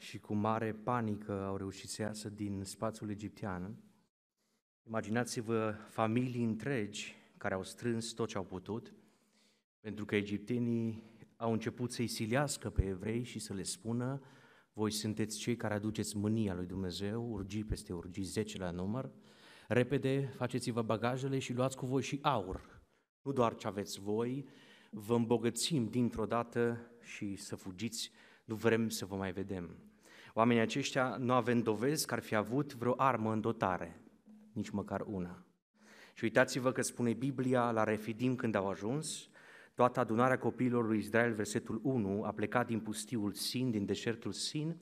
și cu mare panică au reușit să iasă din spațiul egiptean. Imaginați-vă familii întregi care au strâns tot ce au putut, pentru că egiptenii au început să-i silească pe evrei și să le spună voi sunteți cei care aduceți mânia lui Dumnezeu, urgii peste urgii, zece la număr, repede faceți-vă bagajele și luați cu voi și aur, nu doar ce aveți voi, vă îmbogățim dintr-o dată și să fugiți, nu vrem să vă mai vedem. Oamenii aceștia, nu având dovezi că ar fi avut vreo armă în dotare, nici măcar una. Și uitați-vă că spune Biblia la Refidim când au ajuns, toată adunarea copiilor lui Israel, versetul 1, a plecat din pustiul Sin, din deșertul Sin,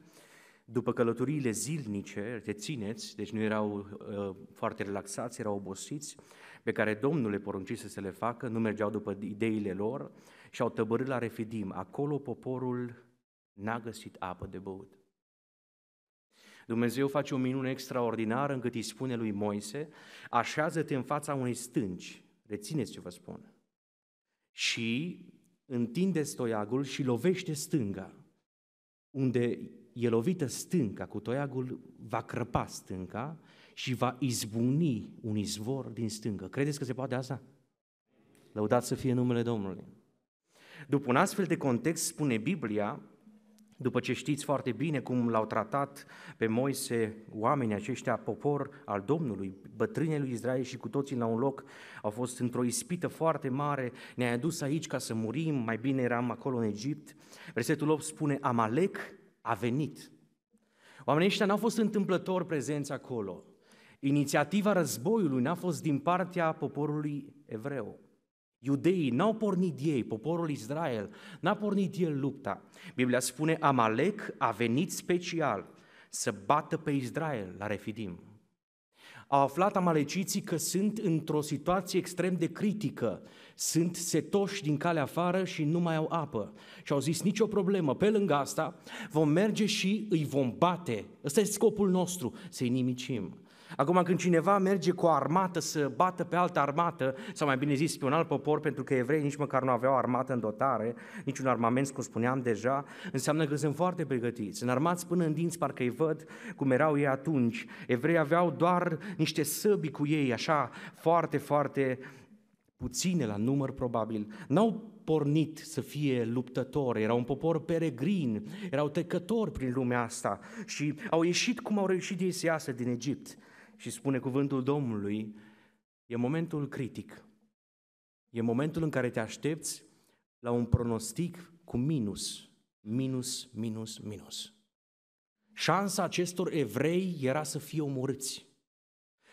după călătoriile zilnice, rețineți, deci nu erau uh, foarte relaxați, erau obosiți, pe care Domnul le poruncise să le facă, nu mergeau după ideile lor și au tăbărât la Refidim. Acolo poporul n-a găsit apă de băut. Dumnezeu face o minune extraordinară încât îi spune lui Moise, așează-te în fața unei stânci, rețineți ce vă spun, și întinde stoiagul și lovește stânga. Unde e lovită stânca cu toiagul, va crăpa stânca și va izbuni un izvor din stângă. Credeți că se poate asta? Lăudați să fie numele Domnului. După un astfel de context, spune Biblia, după ce știți foarte bine cum l-au tratat pe Moise oamenii aceștia, popor al Domnului, bătrânii lui Israel și cu toții la un loc, au fost într-o ispită foarte mare, ne a adus aici ca să murim, mai bine eram acolo în Egipt. Versetul 8 spune, Amalek a venit. Oamenii ăștia n-au fost întâmplător prezenți acolo. Inițiativa războiului n-a fost din partea poporului evreu. Iudeii n-au pornit ei, poporul Israel, n-a pornit el lupta. Biblia spune, Amalek a venit special să bată pe Israel la Refidim. Au aflat amaleciții că sunt într-o situație extrem de critică, sunt setoși din calea afară și nu mai au apă. Și au zis, nicio problemă, pe lângă asta vom merge și îi vom bate. Ăsta este scopul nostru, să-i nimicim. Acum când cineva merge cu o armată să bată pe altă armată, sau mai bine zis pe un alt popor, pentru că evrei nici măcar nu aveau armată în dotare, niciun armament, cum spuneam deja, înseamnă că sunt foarte pregătiți, armați până în dinți, parcă îi văd cum erau ei atunci. Evrei aveau doar niște săbi cu ei, așa foarte, foarte puține la număr probabil, n-au pornit să fie luptători, erau un popor peregrin, erau tăcători prin lumea asta și au ieșit cum au reușit ei să iasă din Egipt și spune cuvântul Domnului, e momentul critic. E momentul în care te aștepți la un pronostic cu minus, minus, minus, minus. Șansa acestor evrei era să fie omorâți.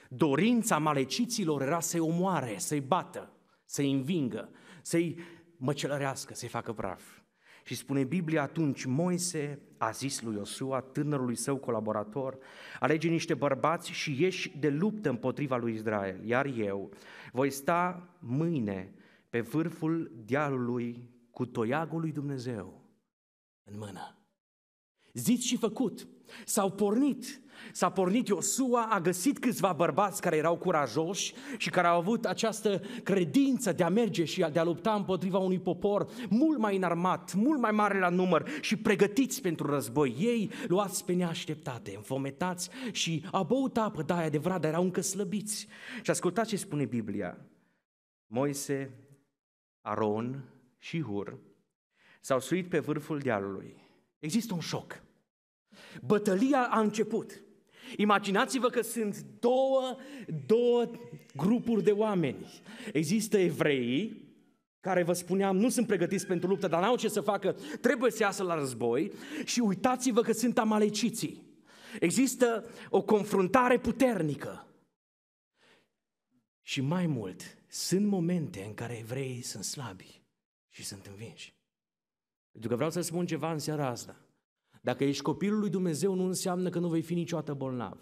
Dorința maleciților era să-i omoare, să-i bată, să-i învingă, să-i măcelărească, să-i facă praf. Și spune Biblia atunci, Moise a zis lui Iosua, tânărului său colaborator, alege niște bărbați și ieși de luptă împotriva lui Israel, iar eu voi sta mâine pe vârful dealului cu toiagul lui Dumnezeu în mână. Zis și făcut, s-au pornit S-a pornit Iosua, a găsit câțiva bărbați care erau curajoși și care au avut această credință de a merge și de a lupta împotriva unui popor mult mai înarmat, mult mai mare la număr și pregătiți pentru război. Ei luați pe neașteptate, înfometați și a băut apă, da, e adevărat, dar erau încă slăbiți. Și ascultați ce spune Biblia. Moise, Aron și Hur s-au suit pe vârful dealului. Există un șoc. Bătălia a început. Imaginați-vă că sunt două, două grupuri de oameni. Există evreii, care vă spuneam, nu sunt pregătiți pentru luptă, dar n-au ce să facă, trebuie să iasă la război și uitați-vă că sunt amaleciții. Există o confruntare puternică. Și mai mult, sunt momente în care evreii sunt slabi și sunt învinși. Pentru că vreau să spun ceva în seara asta. Dacă ești copilul lui Dumnezeu, nu înseamnă că nu vei fi niciodată bolnav.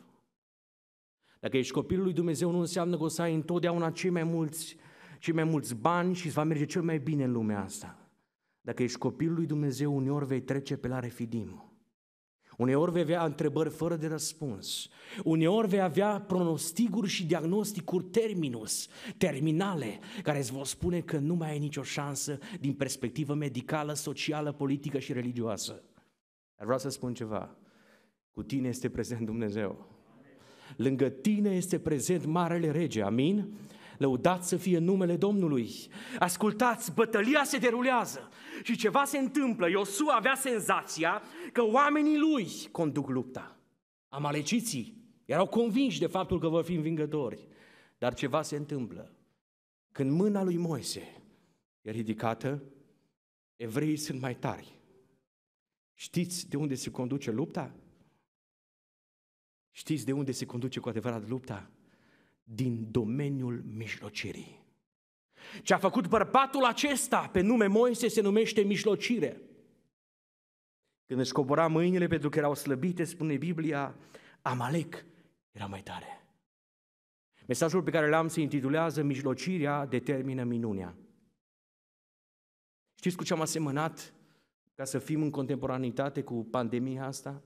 Dacă ești copilul lui Dumnezeu, nu înseamnă că o să ai întotdeauna cei mai mulți, cei mai mulți bani și îți va merge cel mai bine în lumea asta. Dacă ești copilul lui Dumnezeu, uneori vei trece pe la refidim. Uneori vei avea întrebări fără de răspuns. Uneori vei avea pronosticuri și diagnosticuri terminus, terminale, care îți vor spune că nu mai ai nicio șansă din perspectivă medicală, socială, politică și religioasă. Dar vreau să spun ceva. Cu tine este prezent Dumnezeu. Lângă tine este prezent Marele Rege, amin? Lăudați să fie numele Domnului. Ascultați, bătălia se derulează și ceva se întâmplă. Iosu avea senzația că oamenii lui conduc lupta. Amaleciții erau convinși de faptul că vor fi învingători. Dar ceva se întâmplă. Când mâna lui Moise e ridicată, evreii sunt mai tari. Știți de unde se conduce lupta? Știți de unde se conduce cu adevărat lupta? Din domeniul mijlocirii. Ce a făcut bărbatul acesta pe nume Moise se numește mijlocire. Când își cobora mâinile pentru că erau slăbite, spune Biblia, Amalek era mai tare. Mesajul pe care l-am se intitulează Mijlocirea determină minunea. Știți cu ce am asemănat ca să fim în contemporanitate cu pandemia asta?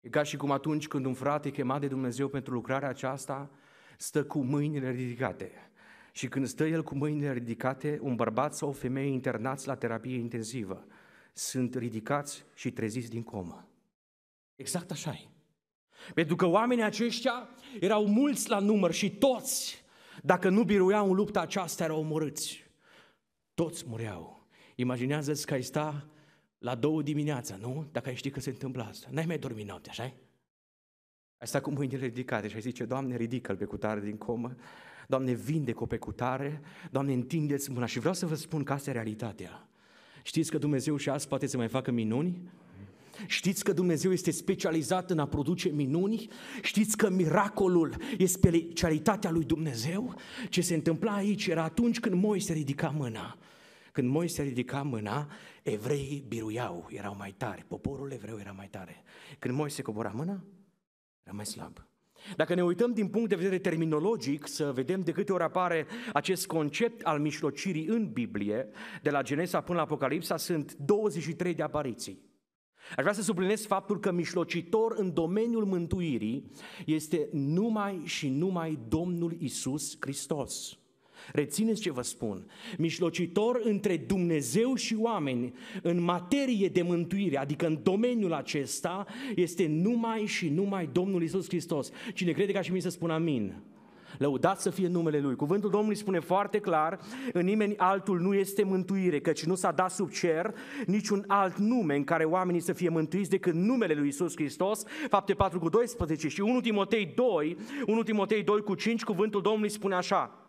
E ca și cum atunci când un frate chemat de Dumnezeu pentru lucrarea aceasta stă cu mâinile ridicate. Și când stă el cu mâinile ridicate, un bărbat sau o femeie internați la terapie intensivă sunt ridicați și treziți din comă. Exact așa e. Pentru că oamenii aceștia erau mulți la număr și toți, dacă nu biruiau în lupta aceasta, erau omorâți. Toți mureau. Imaginează-ți că ai sta la două dimineața, nu? Dacă ai ști că se întâmplă asta. N-ai mai dormit noaptea, așa Ai stat cu mâinile ridicate și ai zice, Doamne, ridică-l pe cutare din comă, Doamne, vinde o pe cutare, Doamne, întindeți mâna. Și vreau să vă spun că asta e realitatea. Știți că Dumnezeu și azi poate să mai facă minuni? Știți că Dumnezeu este specializat în a produce minuni? Știți că miracolul este specialitatea lui Dumnezeu? Ce se întâmpla aici era atunci când Moise ridica mâna. Când Moise ridica mâna, evreii biruiau, erau mai tare, poporul evreu era mai tare. Când Moise cobora mâna, era mai slab. Dacă ne uităm din punct de vedere terminologic, să vedem de câte ori apare acest concept al mișlocirii în Biblie, de la Genesa până la Apocalipsa, sunt 23 de apariții. Aș vrea să sublinez faptul că mișlocitor în domeniul mântuirii este numai și numai Domnul Isus Hristos. Rețineți ce vă spun. Mijlocitor între Dumnezeu și oameni în materie de mântuire, adică în domeniul acesta, este numai și numai Domnul Isus Hristos. Cine crede ca și mine să spun amin. Lăudați să fie numele Lui. Cuvântul Domnului spune foarte clar, în nimeni altul nu este mântuire, căci nu s-a dat sub cer niciun alt nume în care oamenii să fie mântuiți decât numele Lui Isus Hristos, fapte 4 cu 12 și 1 Timotei 2, 1 Timotei 2 cu 5, cuvântul Domnului spune așa,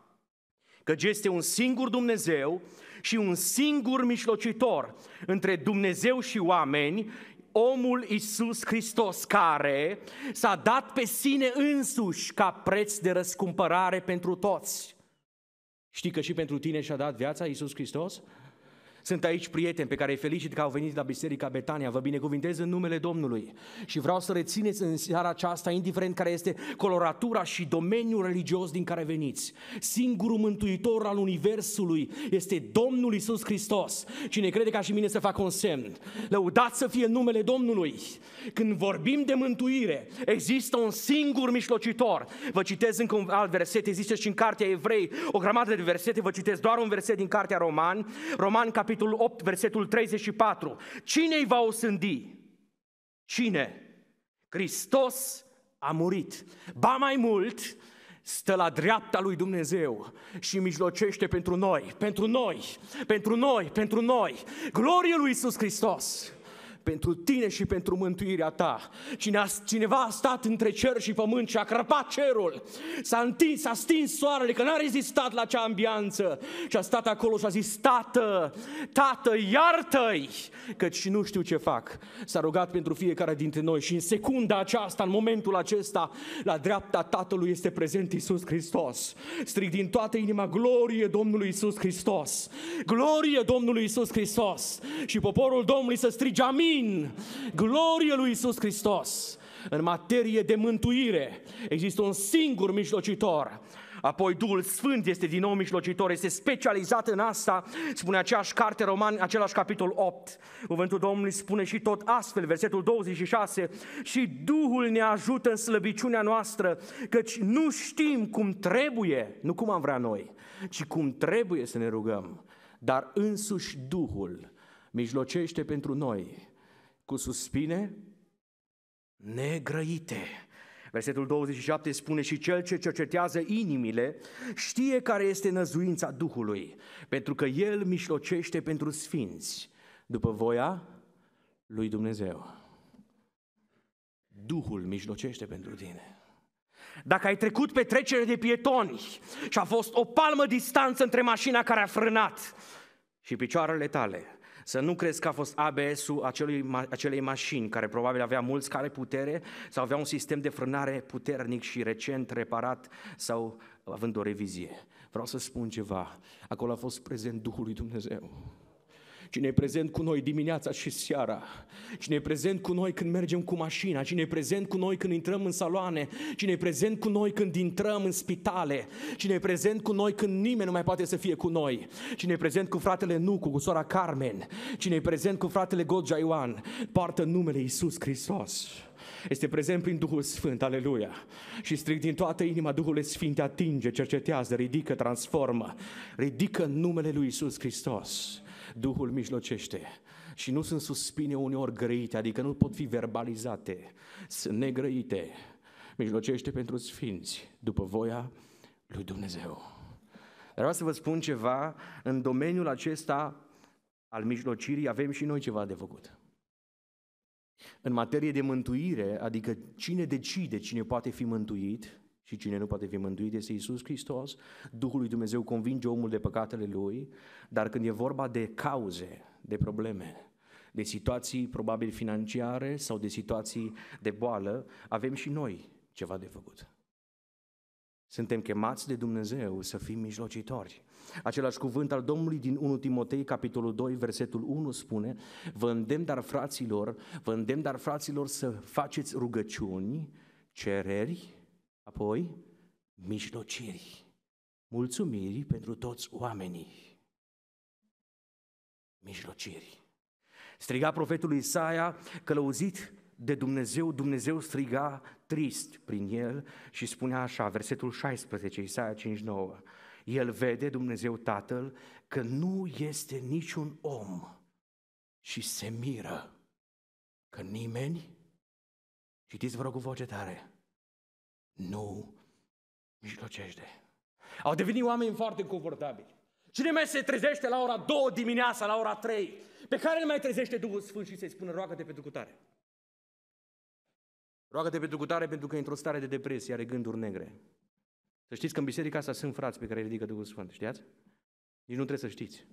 că este un singur Dumnezeu și un singur mișlocitor între Dumnezeu și oameni, omul Isus Hristos care s-a dat pe sine însuși ca preț de răscumpărare pentru toți. Știi că și pentru tine și-a dat viața Isus Hristos? Sunt aici prieteni pe care îi felicit că au venit la Biserica Betania. Vă binecuvintez în numele Domnului. Și vreau să rețineți în seara aceasta, indiferent care este coloratura și domeniul religios din care veniți. Singurul mântuitor al Universului este Domnul Isus Hristos. Cine crede ca și mine să facă un semn. Lăudați să fie numele Domnului. Când vorbim de mântuire, există un singur mișlocitor. Vă citez încă un alt verset, există și în Cartea Evrei o grămadă de versete, vă citesc doar un verset din Cartea Roman, Roman cap capitolul 8, versetul 34. Cine îi va osândi? Cine? Hristos a murit. Ba mai mult, stă la dreapta lui Dumnezeu și mijlocește pentru noi, pentru noi, pentru noi, pentru noi. Glorie lui Iisus Hristos! pentru tine și pentru mântuirea ta. Cine a, cineva a stat între cer și pământ și a crăpat cerul, s-a întins, s-a stins soarele, că n-a rezistat la acea ambianță și a stat acolo și a zis, tată, tată, iartă-i, căci nu știu ce fac. S-a rugat pentru fiecare dintre noi și în secunda aceasta, în momentul acesta, la dreapta Tatălui este prezent Isus Hristos. Strig din toată inima, glorie Domnului Isus Hristos! Glorie Domnului Isus Hristos! Și poporul Domnului să strige amin Amin! Glorie lui Isus Hristos! În materie de mântuire există un singur mijlocitor, Apoi Duhul Sfânt este din nou mijlocitor, este specializat în asta, spune aceeași carte roman, același capitol 8. Cuvântul Domnului spune și tot astfel, versetul 26, și Duhul ne ajută în slăbiciunea noastră, căci nu știm cum trebuie, nu cum am vrea noi, ci cum trebuie să ne rugăm, dar însuși Duhul mijlocește pentru noi cu suspine negrăite. Versetul 27 spune și cel ce cercetează inimile știe care este năzuința Duhului, pentru că el mișlocește pentru sfinți, după voia lui Dumnezeu. Duhul mijlocește pentru tine. Dacă ai trecut pe trecere de pietoni și a fost o palmă distanță între mașina care a frânat și picioarele tale, să nu crezi că a fost ABS-ul acelui, acelei mașini, care probabil avea mulți care putere sau avea un sistem de frânare puternic și recent reparat sau având o revizie. Vreau să spun ceva. Acolo a fost prezent Duhul lui Dumnezeu. Cine e prezent cu noi dimineața și seara, cine e prezent cu noi când mergem cu mașina, cine e prezent cu noi când intrăm în saloane, cine e prezent cu noi când intrăm în spitale, cine e prezent cu noi când nimeni nu mai poate să fie cu noi, cine e prezent cu fratele Nucu, cu sora Carmen, cine e prezent cu fratele Godja Ioan, poartă numele Iisus Hristos este prezent prin Duhul Sfânt, aleluia. Și strig din toată inima, Duhul Sfânt atinge, cercetează, ridică, transformă, ridică numele lui Isus Hristos. Duhul mijlocește și nu sunt suspine uneori grăite, adică nu pot fi verbalizate, sunt negrăite. Mijlocește pentru sfinți, după voia lui Dumnezeu. Dar vreau să vă spun ceva, în domeniul acesta al mijlocirii avem și noi ceva de făcut. În materie de mântuire, adică cine decide cine poate fi mântuit, și cine nu poate fi mântuit este Isus Hristos. Duhul lui Dumnezeu convinge omul de păcatele lui, dar când e vorba de cauze, de probleme, de situații probabil financiare sau de situații de boală, avem și noi ceva de făcut. Suntem chemați de Dumnezeu să fim mijlocitori. Același cuvânt al Domnului din 1 Timotei, capitolul 2, versetul 1 spune Vă îndemn dar fraților, vă îndemn dar fraților să faceți rugăciuni, cereri, Apoi, mijlociri, mulțumiri pentru toți oamenii. Mijlociri. Striga profetul Isaia, călăuzit de Dumnezeu, Dumnezeu striga trist prin el și spunea așa, versetul 16, Isaia 5.9, El vede, Dumnezeu Tatăl, că nu este niciun om și se miră că nimeni, citiți vă rog cu voce tare, nu mijlocește. Au devenit oameni foarte confortabili. Cine mai se trezește la ora 2 dimineața, la ora 3, pe care nu mai trezește Duhul Sfânt și să-i spună roagă-te pentru cutare. Roagă-te pentru cutare pentru că e într-o stare de depresie, are gânduri negre. Să știți că în biserica asta sunt frați pe care îi ridică Duhul Sfânt, știați? Nici nu trebuie să știți.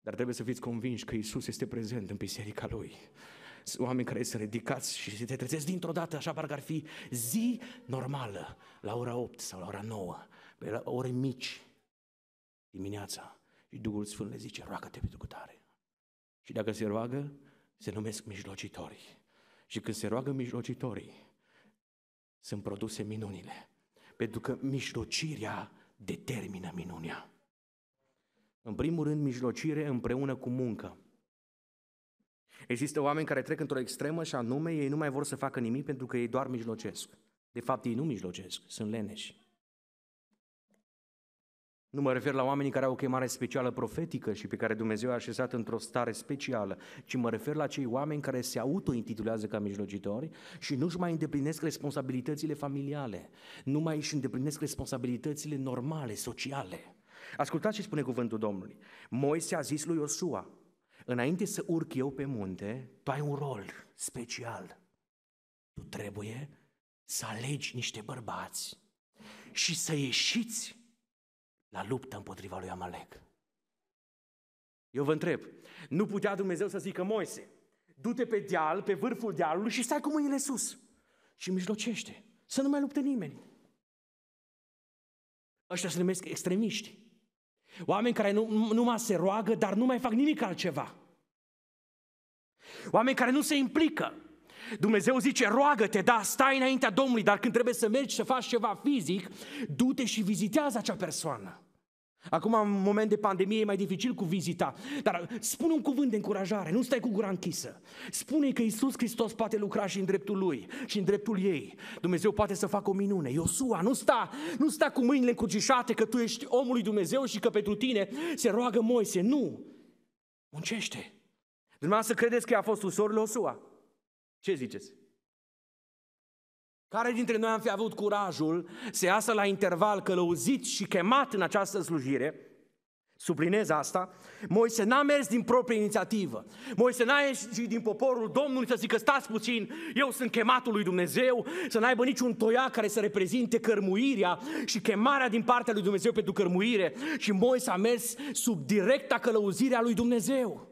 Dar trebuie să fiți convinși că Isus este prezent în biserica Lui oameni care se ridicați și te trezesc dintr-o dată, așa parcă ar fi zi normală, la ora 8 sau la ora 9, pe la ore mici dimineața. Și Duhul Sfânt le zice, roagă-te pentru cutare. Și dacă se roagă, se numesc mijlocitorii. Și când se roagă mijlocitorii, sunt produse minunile. Pentru că mijlocirea determină minunea. În primul rând, mijlocire împreună cu muncă. Există oameni care trec într-o extremă și anume ei nu mai vor să facă nimic pentru că ei doar mijlocesc. De fapt, ei nu mijlocesc, sunt leneși. Nu mă refer la oamenii care au o chemare specială profetică și pe care Dumnezeu a așezat într-o stare specială, ci mă refer la cei oameni care se auto auto-intitulează ca mijlocitori și nu-și mai îndeplinesc responsabilitățile familiale, nu mai își îndeplinesc responsabilitățile normale, sociale. Ascultați ce spune cuvântul Domnului. Moise a zis lui Iosua, înainte să urc eu pe munte, tu ai un rol special. Tu trebuie să alegi niște bărbați și să ieșiți la luptă împotriva lui Amalek. Eu vă întreb, nu putea Dumnezeu să zică Moise, du-te pe deal, pe vârful dealului și stai cu mâinile sus și mijlocește, să nu mai lupte nimeni. Ăștia se numesc extremiști. Oameni care nu, numai se roagă, dar nu mai fac nimic altceva. Oameni care nu se implică. Dumnezeu zice, roagă-te, da, stai înaintea Domnului, dar când trebuie să mergi să faci ceva fizic, du-te și vizitează acea persoană. Acum, în moment de pandemie, e mai dificil cu vizita, dar spune un cuvânt de încurajare, nu stai cu gura închisă. Spune că Isus Hristos poate lucra și în dreptul lui și în dreptul ei. Dumnezeu poate să facă o minune. Iosua, nu sta, nu sta cu mâinile încurcișate că tu ești omul lui Dumnezeu și că pentru tine se roagă Moise. Nu! Muncește! Dumneavoastră credeți că a fost ușor Iosua? Ce ziceți? Care dintre noi am fi avut curajul să iasă la interval călăuzit și chemat în această slujire Suplinez asta. Moise n-a mers din proprie inițiativă. Moise n-a ieșit din poporul Domnului să zică stați puțin, eu sunt chematul lui Dumnezeu, să n-aibă niciun toia care să reprezinte cărmuirea și chemarea din partea lui Dumnezeu pentru cărmuire. Și Moise a mers sub directa călăuzirea a lui Dumnezeu.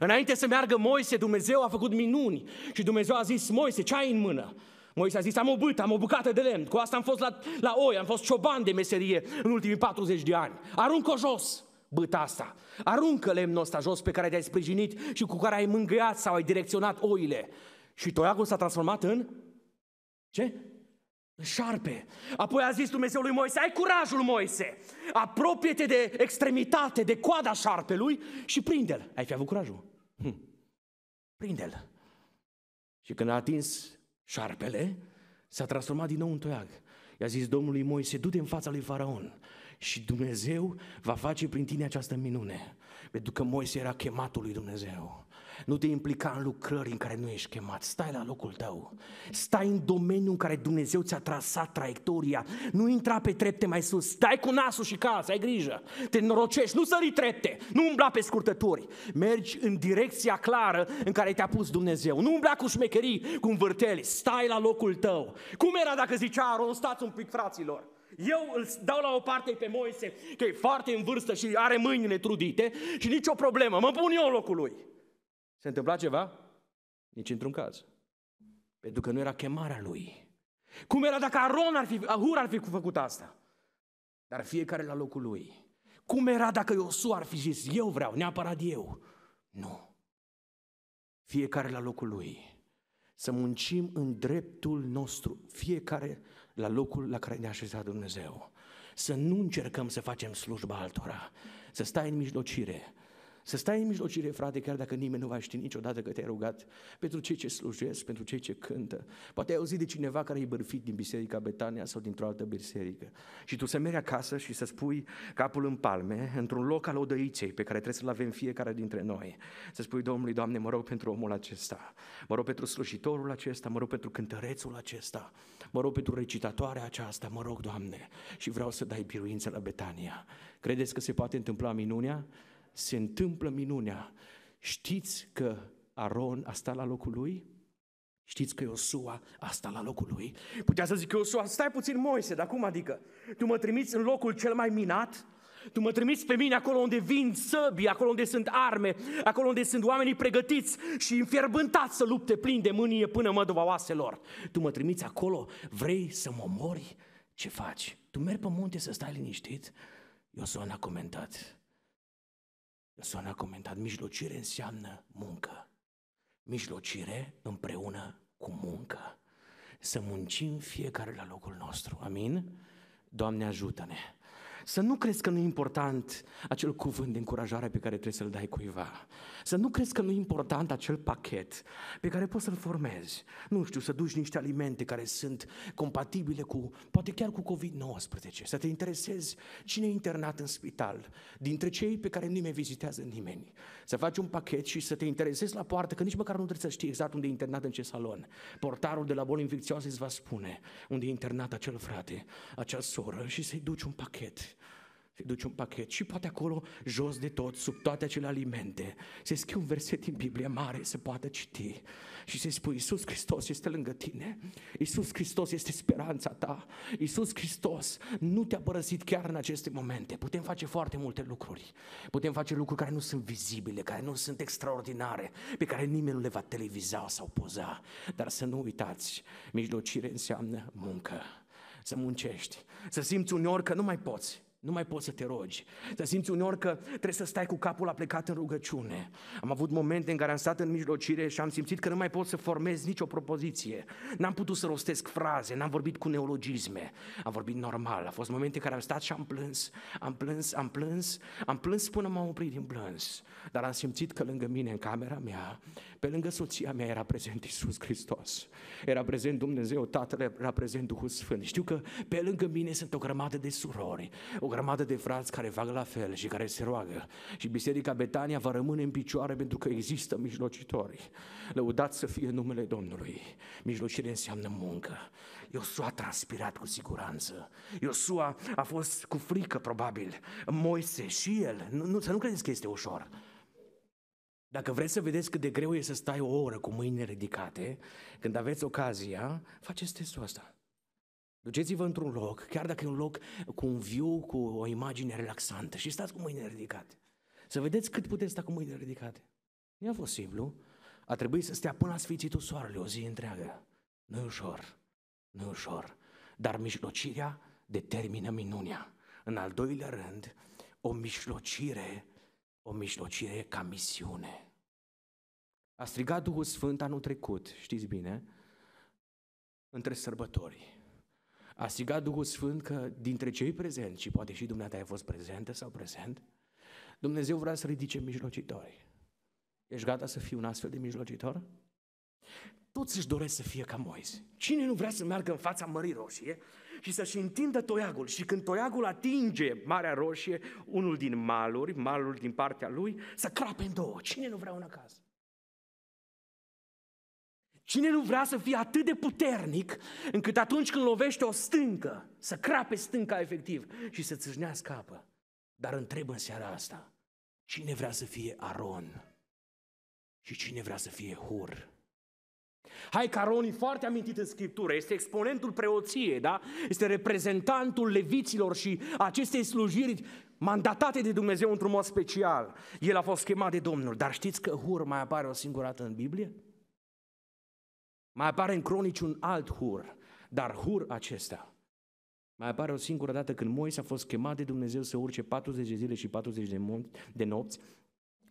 Înainte să meargă Moise, Dumnezeu a făcut minuni și Dumnezeu a zis, Moise, ce ai în mână? Moise a zis, am o bâtă, am o bucată de lemn, cu asta am fost la, la oi, am fost cioban de meserie în ultimii 40 de ani. aruncă o jos, bâta asta. Aruncă lemnul ăsta jos pe care te-ai sprijinit și cu care ai mângâiat sau ai direcționat oile. Și toiacul s-a transformat în... Ce? În șarpe. Apoi a zis Dumnezeu lui Moise, ai curajul, Moise! Apropie-te de extremitate, de coada șarpelui și prinde-l. Ai fi avut curajul. Hm. Prinde-l. Și când a atins șarpele, s-a transformat din nou în toiag. I-a zis Domnului Moise, du-te în fața lui Faraon și Dumnezeu va face prin tine această minune. Pentru că Moise era chematul lui Dumnezeu. Nu te implica în lucrări în care nu ești chemat. Stai la locul tău. Stai în domeniul în care Dumnezeu ți-a trasat traiectoria. Nu intra pe trepte mai sus. Stai cu nasul și casa, ai grijă. Te norocești, nu sări trepte, nu umbla pe scurtături. Mergi în direcția clară în care te-a pus Dumnezeu. Nu umbla cu șmecherii, cu învârteli. Stai la locul tău. Cum era dacă zicea Aron, stați un pic fraților. Eu îl dau la o parte pe Moise, că e foarte în vârstă și are mâinile trudite și nicio problemă. Mă pun eu în locul lui. Se întâmpla ceva? Nici într-un caz. Pentru că nu era chemarea lui. Cum era dacă Aron ar fi, Ahur ar fi făcut asta? Dar fiecare la locul lui. Cum era dacă Iosu ar fi zis, eu vreau, neapărat eu? Nu. Fiecare la locul lui. Să muncim în dreptul nostru. Fiecare la locul la care ne-a așezat Dumnezeu. Să nu încercăm să facem slujba altora. Să stai în mijlocire, să stai în mijlocire, frate, chiar dacă nimeni nu va ști niciodată că te-ai rugat pentru cei ce slujesc, pentru cei ce cântă. Poate ai auzit de cineva care e bărfit din biserica Betania sau dintr-o altă biserică. Și tu să mergi acasă și să spui capul în palme, într-un loc al odăiței pe care trebuie să-l avem fiecare dintre noi. Să spui Domnului, Doamne, mă rog pentru omul acesta, mă rog pentru slujitorul acesta, mă rog pentru cântărețul acesta, mă rog pentru recitatoarea aceasta, mă rog, Doamne, și vreau să dai biruință la Betania. Credeți că se poate întâmpla minunea? se întâmplă minunea. Știți că Aron a stat la locul lui? Știți că Iosua a stat la locul lui? Putea să zic Iosua, stai puțin Moise, dar cum adică? Tu mă trimiți în locul cel mai minat? Tu mă trimiți pe mine acolo unde vin săbii, acolo unde sunt arme, acolo unde sunt oamenii pregătiți și înfierbântați să lupte plin de mânie până mădova oaselor. Tu mă trimiți acolo, vrei să mă mori? Ce faci? Tu mergi pe munte să stai liniștit? Iosua n-a comentat. Sona a comentat, mijlocire înseamnă muncă. Mijlocire împreună cu muncă. Să muncim fiecare la locul nostru. Amin? Doamne ajută-ne! Să nu crezi că nu e important acel cuvânt de încurajare pe care trebuie să-l dai cuiva. Să nu crezi că nu e important acel pachet pe care poți să-l formezi. Nu știu, să duci niște alimente care sunt compatibile cu, poate chiar cu COVID-19. Să te interesezi cine e internat în spital, dintre cei pe care nimeni vizitează nimeni. Să faci un pachet și să te interesezi la poartă, că nici măcar nu trebuie să știi exact unde e internat în ce salon. Portarul de la boli infecțioase îți va spune unde e internat acel frate, acea soră și să-i duci un pachet se duce un pachet și poate acolo, jos de tot, sub toate acele alimente, se scrie un verset din Biblie mare, se poate citi și se spui, Iisus Hristos este lângă tine, Iisus Hristos este speranța ta, Iisus Hristos nu te-a părăsit chiar în aceste momente. Putem face foarte multe lucruri, putem face lucruri care nu sunt vizibile, care nu sunt extraordinare, pe care nimeni nu le va televiza sau poza, dar să nu uitați, mijlocire înseamnă muncă, să muncești, să simți uneori că nu mai poți, nu mai poți să te rogi. Să simți uneori că trebuie să stai cu capul aplecat în rugăciune. Am avut momente în care am stat în mijlocire și am simțit că nu mai pot să formez nicio propoziție. N-am putut să rostesc fraze, n-am vorbit cu neologisme. Am vorbit normal. A fost momente în care am stat și am plâns, am plâns, am plâns, am plâns până m-am oprit din plâns. Dar am simțit că lângă mine, în camera mea, pe lângă soția mea era prezent Isus Hristos, era prezent Dumnezeu Tatăl, era prezent Duhul Sfânt. Știu că pe lângă mine sunt o grămadă de surori, o grămadă de frați care fac la fel și care se roagă. Și Biserica Betania va rămâne în picioare pentru că există mijlocitori. Lăudați să fie numele Domnului. Mijlocire înseamnă muncă. Iosua a transpirat cu siguranță. Iosua a fost cu frică, probabil. Moise și el. Nu, nu, să nu credeți că este ușor. Dacă vreți să vedeți cât de greu e să stai o oră cu mâinile ridicate, când aveți ocazia, faceți testul ăsta. Duceți-vă într-un loc, chiar dacă e un loc cu un view, cu o imagine relaxantă și stați cu mâinile ridicate. Să vedeți cât puteți sta cu mâinile ridicate. Nu e posibil. A trebuit să stea până la sfințitul soarelui o zi întreagă. nu e ușor, nu e ușor. Dar mijlocirea determină minunea. În al doilea rând, o mijlocire o mijlocire ca misiune. A strigat Duhul Sfânt anul trecut, știți bine, între sărbători. A strigat Duhul Sfânt că dintre cei prezenți, și poate și dumneata ai fost prezentă sau prezent, Dumnezeu vrea să ridice mijlocitori. Ești gata să fii un astfel de mijlocitor? Toți își doresc să fie ca Moise. Cine nu vrea să meargă în fața Mării Roșie și să-și întindă toiagul. Și când toiagul atinge Marea Roșie, unul din maluri, malul din partea lui, să crape în două. Cine nu vrea un acasă? Cine nu vrea să fie atât de puternic încât atunci când lovește o stâncă, să crape stânca efectiv și să țâșnească apă? Dar întreb în seara asta, cine vrea să fie Aron și cine vrea să fie Hur? Hai Caroni, foarte amintit în Scriptură, este exponentul preoției, da? Este reprezentantul leviților și acestei slujiri mandatate de Dumnezeu într-un mod special. El a fost chemat de Domnul, dar știți că Hur mai apare o singură dată în Biblie? Mai apare în cronici un alt Hur, dar Hur acesta mai apare o singură dată când Moise a fost chemat de Dumnezeu să urce 40 de zile și 40 de, mon- de nopți,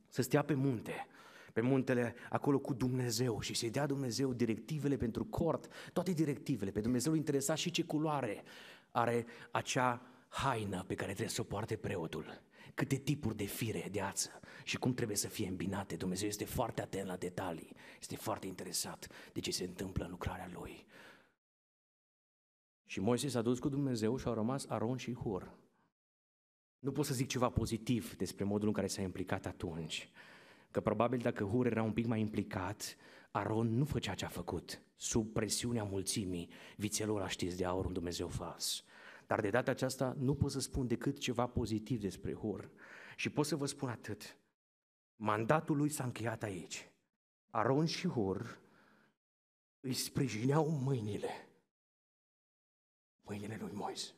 să stea pe munte pe muntele acolo cu Dumnezeu și se dea Dumnezeu directivele pentru cort, toate directivele. Pe Dumnezeu interesa și ce culoare are acea haină pe care trebuie să o poarte preotul câte tipuri de fire de ață și cum trebuie să fie îmbinate. Dumnezeu este foarte atent la detalii, este foarte interesat de ce se întâmplă în lucrarea Lui. Și Moise s-a dus cu Dumnezeu și au rămas Aron și Hur. Nu pot să zic ceva pozitiv despre modul în care s-a implicat atunci. Că probabil dacă Hur era un pic mai implicat, Aron nu făcea ce a făcut. Sub presiunea mulțimii, vițelul a știți de aur un Dumnezeu fals. Dar de data aceasta nu pot să spun decât ceva pozitiv despre Hur. Și pot să vă spun atât. Mandatul lui s-a încheiat aici. Aron și Hur îi sprijineau mâinile. Mâinile lui Moise.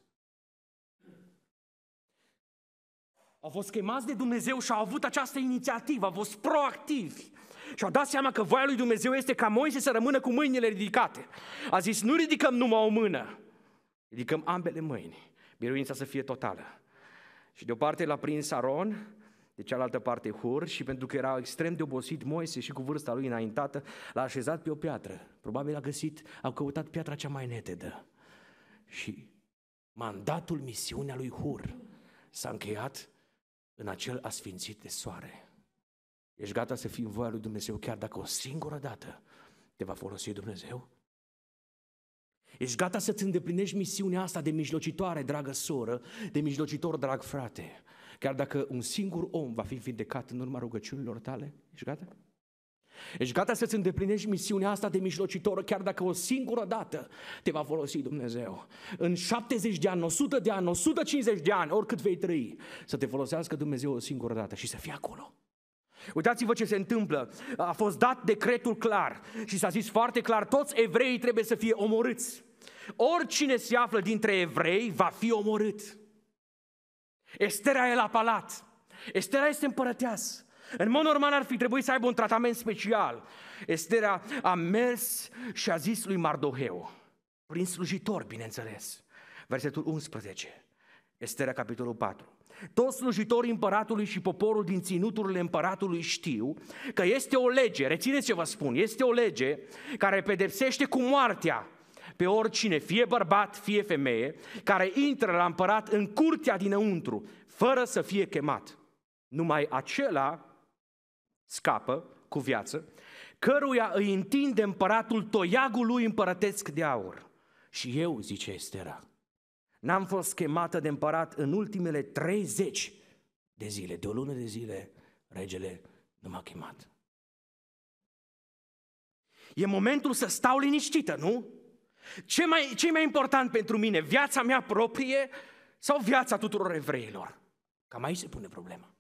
Au fost chemați de Dumnezeu și au avut această inițiativă, au fost proactivi. Și au dat seama că voia lui Dumnezeu este ca Moise să rămână cu mâinile ridicate. A zis, nu ridicăm numai o mână, ridicăm ambele mâini. Biruința să fie totală. Și de o parte l-a prins Aron, de cealaltă parte Hur și pentru că era extrem de obosit Moise și cu vârsta lui înaintată, l-a așezat pe o piatră. Probabil a găsit, a căutat piatra cea mai netedă. Și mandatul, misiunea lui Hur s-a încheiat în acel asfințit de soare. Ești gata să fii în voia lui Dumnezeu chiar dacă o singură dată te va folosi Dumnezeu? Ești gata să-ți îndeplinești misiunea asta de mijlocitoare, dragă soră, de mijlocitor, drag frate, chiar dacă un singur om va fi vindecat în urma rugăciunilor tale? Ești gata? Ești deci gata să-ți îndeplinești misiunea asta de mijlocitor, chiar dacă o singură dată te va folosi Dumnezeu. În 70 de ani, 100 de ani, 150 de ani, oricât vei trăi, să te folosească Dumnezeu o singură dată și să fie acolo. Uitați-vă ce se întâmplă. A fost dat decretul clar și s-a zis foarte clar, toți evreii trebuie să fie omorâți. Oricine se află dintre evrei va fi omorât. Estera e la palat. Estera este împărăteasă. În mod normal ar fi trebuit să aibă un tratament special. Estera a mers și a zis lui Mardoheu, prin slujitor, bineînțeles. Versetul 11, Estera capitolul 4. Toți slujitorii împăratului și poporul din ținuturile împăratului știu că este o lege, rețineți ce vă spun, este o lege care pedepsește cu moartea pe oricine, fie bărbat, fie femeie, care intră la împărat în curtea dinăuntru, fără să fie chemat. Numai acela scapă cu viață, căruia îi întinde împăratul toiagul lui împărătesc de aur. Și eu, zice Estera, n-am fost chemată de împărat în ultimele 30 de zile, de o lună de zile, regele nu m-a chemat. E momentul să stau liniștită, nu? Ce mai, ce mai important pentru mine, viața mea proprie sau viața tuturor evreilor? Cam aici se pune problema.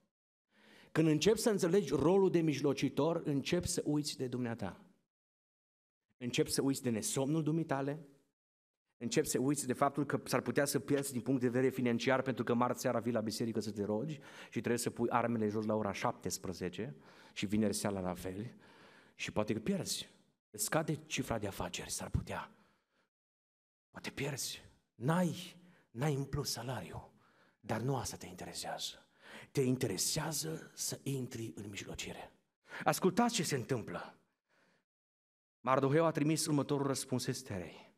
Când începi să înțelegi rolul de mijlocitor, începi să uiți de dumneata. Începi să uiți de nesomnul dumitale, începi să uiți de faptul că s-ar putea să pierzi din punct de vedere financiar pentru că marți seara vii la biserică să te rogi și trebuie să pui armele jos la ora 17 și vineri seara la fel și poate că pierzi. Scade cifra de afaceri, s-ar putea. Poate pierzi. N-ai, n-ai în plus salariu, dar nu asta te interesează te interesează să intri în mijlocire. Ascultați ce se întâmplă. Mardoheu a trimis următorul răspuns Esterei.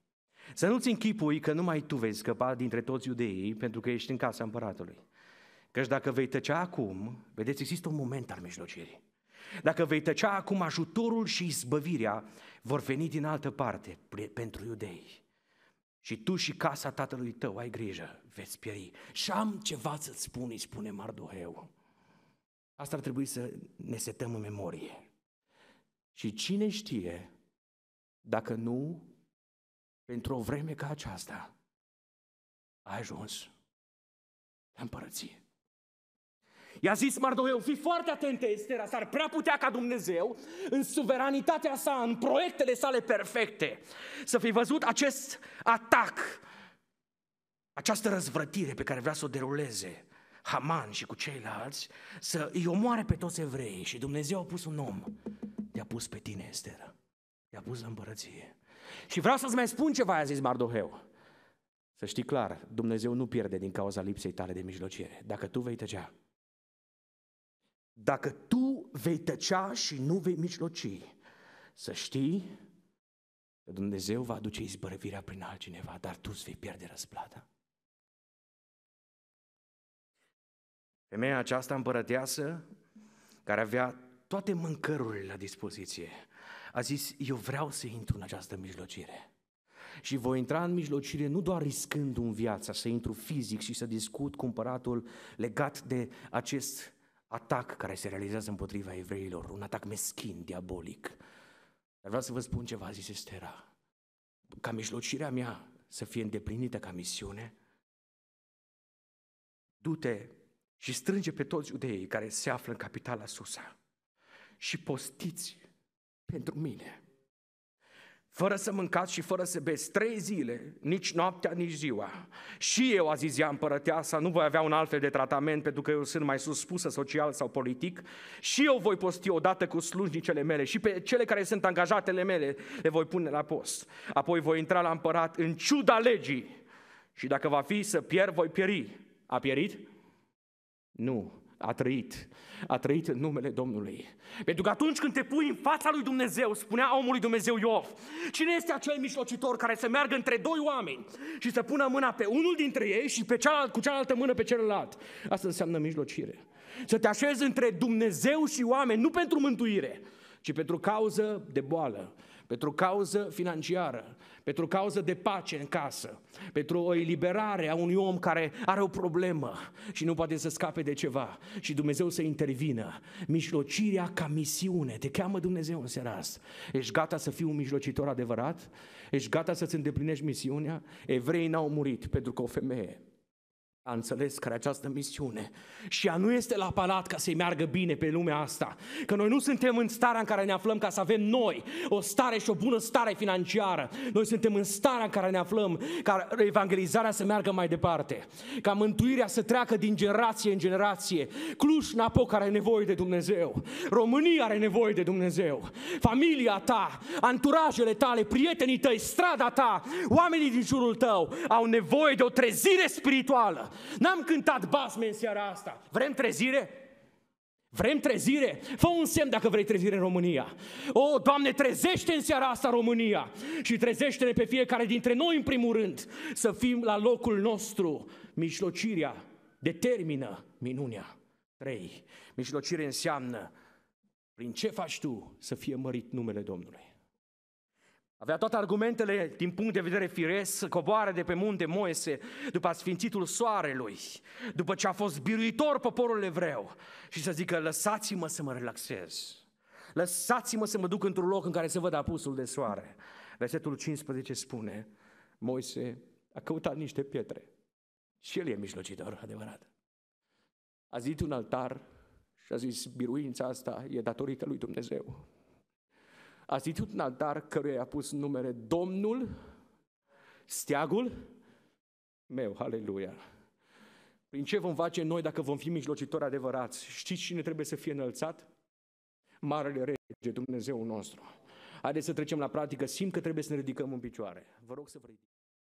Să nu-ți închipui că numai tu vei scăpa dintre toți iudeii pentru că ești în casa împăratului. Căci dacă vei tăcea acum, vedeți, există un moment al mijlocirii. Dacă vei tăcea acum, ajutorul și izbăvirea vor veni din altă parte pentru iudei. Și tu și casa tatălui tău ai grijă veți pieri. Și am ceva să-ți spun, îi spune Mardoheu. Asta ar trebui să ne setăm în memorie. Și cine știe dacă nu, pentru o vreme ca aceasta, a ajuns la împărăție. I-a zis Mardoheu, fii foarte atentă, Estera, s-ar prea putea ca Dumnezeu, în suveranitatea sa, în proiectele sale perfecte, să fi văzut acest atac această răzvrătire pe care vrea să o deruleze Haman și cu ceilalți, să îi omoare pe toți evreii și Dumnezeu a pus un om, te-a pus pe tine, Ester, te-a pus la împărăție. Și vreau să-ți mai spun ceva, a zis Mardoheu. Să știi clar, Dumnezeu nu pierde din cauza lipsei tale de mijlocire. Dacă tu vei tăcea, dacă tu vei tăcea și nu vei mijloci, să știi că Dumnezeu va aduce izbărăvirea prin altcineva, dar tu îți vei pierde răsplata. Femeia aceasta împărăteasă, care avea toate mâncărurile la dispoziție, a zis, eu vreau să intru în această mijlocire. Și voi intra în mijlocire nu doar riscând un viața, să intru fizic și să discut cu împăratul legat de acest atac care se realizează împotriva evreilor, un atac meschin, diabolic. Dar vreau să vă spun ceva, a zis Estera. Ca mijlocirea mea să fie îndeplinită ca misiune, du-te și strânge pe toți iudeii care se află în capitala Susa și postiți pentru mine. Fără să mâncați și fără să beți trei zile, nici noaptea, nici ziua. Și eu, a zis ea împărăteasa, nu voi avea un alt fel de tratament pentru că eu sunt mai suspusă social sau politic. Și eu voi posti odată cu slujnicele mele și pe cele care sunt angajatele mele le voi pune la post. Apoi voi intra la împărat în ciuda legii și dacă va fi să pierd, voi pieri. A pierit? Nu, a trăit. A trăit în numele Domnului. Pentru că atunci când te pui în fața lui Dumnezeu, spunea omului Dumnezeu Iov, cine este acel mijlocitor care să meargă între doi oameni și să pună mâna pe unul dintre ei și pe cealalt, cu cealaltă mână pe celălalt? Asta înseamnă mijlocire. Să te așezi între Dumnezeu și oameni, nu pentru mântuire, ci pentru cauză de boală, pentru cauză financiară, pentru o cauză de pace în casă, pentru o eliberare a unui om care are o problemă și nu poate să scape de ceva și Dumnezeu să intervină. Mijlocirea ca misiune, te cheamă Dumnezeu în seara asta. Ești gata să fii un mijlocitor adevărat? Ești gata să-ți îndeplinești misiunea? Evreii n-au murit pentru că o femeie a înțeles care această misiune și ea nu este la palat ca să-i meargă bine pe lumea asta. Că noi nu suntem în starea în care ne aflăm ca să avem noi o stare și o bună stare financiară. Noi suntem în starea în care ne aflăm ca evangelizarea să meargă mai departe, ca mântuirea să treacă din generație în generație. Cluj-Napoca are nevoie de Dumnezeu, România are nevoie de Dumnezeu, familia ta, anturajele tale, prietenii tăi, strada ta, oamenii din jurul tău au nevoie de o trezire spirituală N-am cântat basme în seara asta. Vrem trezire? Vrem trezire? Fă un semn dacă vrei trezire în România. O, Doamne, trezește în seara asta România și trezește-ne pe fiecare dintre noi în primul rând să fim la locul nostru. Mijlocirea determină minunea. 3. Mijlocire înseamnă prin ce faci tu să fie mărit numele Domnului. Avea toate argumentele din punct de vedere firesc să coboare de pe munte Moise după sfințitul soarelui, după ce a fost biruitor poporul evreu și să zică lăsați-mă să mă relaxez, lăsați-mă să mă duc într-un loc în care să văd apusul de soare. Versetul 15 spune, Moise a căutat niște pietre și el e mijlocitor adevărat. A zis un altar și a zis, biruința asta e datorită lui Dumnezeu a zidit un altar căruia i-a pus numele Domnul, steagul meu, aleluia. Prin ce vom face noi dacă vom fi mijlocitori adevărați? Știți cine trebuie să fie înălțat? Marele Rege, Dumnezeu nostru. Haideți să trecem la practică. Simt că trebuie să ne ridicăm în picioare. Vă rog să vă ridicați.